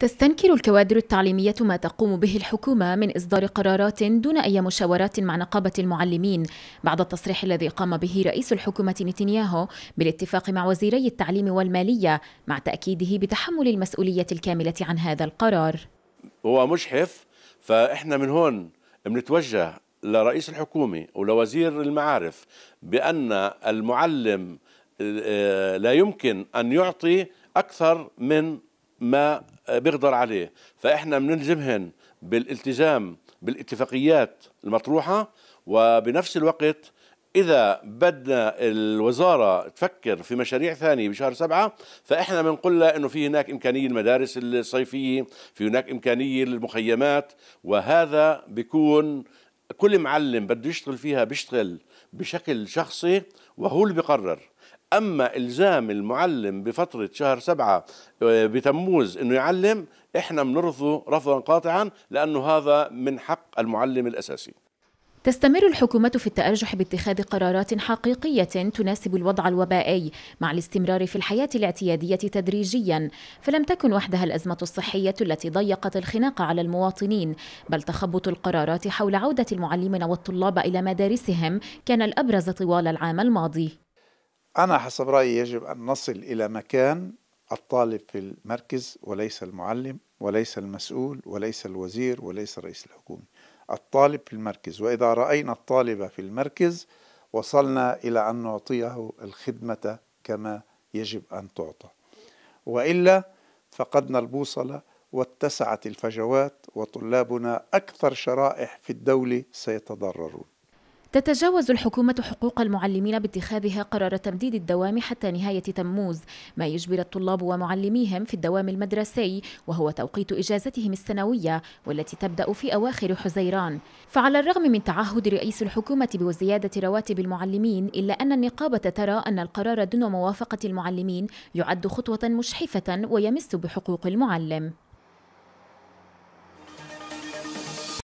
تستنكر الكوادر التعليمية ما تقوم به الحكومة من إصدار قرارات دون أي مشاورات مع نقابة المعلمين بعد التصريح الذي قام به رئيس الحكومة نتنياهو بالاتفاق مع وزيري التعليم والمالية مع تأكيده بتحمل المسؤولية الكاملة عن هذا القرار هو مجحف فإحنا من هون بنتوجه لرئيس الحكومة ولوزير المعارف بأن المعلم آه، لا يمكن أن يعطي أكثر من ما بيقدر عليه فإحنا بنلزمهن بالالتزام بالاتفاقيات المطروحة وبنفس الوقت إذا بدنا الوزارة تفكر في مشاريع ثانية بشهر سبعة فإحنا بنقول لها أنه في هناك إمكانية المدارس الصيفية في هناك إمكانية للمخيمات وهذا بيكون كل معلم بده يشتغل فيها بيشتغل بشكل شخصي وهو اللي بقرر أما إلزام المعلم بفترة شهر سبعة آه، بتموز أنه يعلم إحنا بنرفضه رفضا قاطعا لأنه هذا من حق المعلم الأساسي تستمر الحكومة في التأرجح باتخاذ قرارات حقيقية تناسب الوضع الوبائي مع الاستمرار في الحياة الاعتيادية تدريجيا فلم تكن وحدها الأزمة الصحية التي ضيقت الخناق على المواطنين بل تخبط القرارات حول عودة المعلمين والطلاب إلى مدارسهم كان الأبرز طوال العام الماضي أنا حسب رأيي يجب أن نصل إلى مكان الطالب في المركز وليس المعلم وليس المسؤول وليس الوزير وليس الرئيس الحكومي الطالب في المركز وإذا رأينا الطالب في المركز وصلنا إلى أن نعطيه الخدمة كما يجب أن تعطى وإلا فقدنا البوصلة واتسعت الفجوات وطلابنا أكثر شرائح في الدولة سيتضررون تتجاوز الحكومة حقوق المعلمين باتخاذها قرار تمديد الدوام حتى نهاية تموز ما يجبر الطلاب ومعلميهم في الدوام المدرسي وهو توقيت إجازتهم السنوية والتي تبدأ في أواخر حزيران فعلى الرغم من تعهد رئيس الحكومة بزيادة رواتب المعلمين إلا أن النقابة ترى أن القرار دون موافقة المعلمين يعد خطوة مشحفة ويمس بحقوق المعلم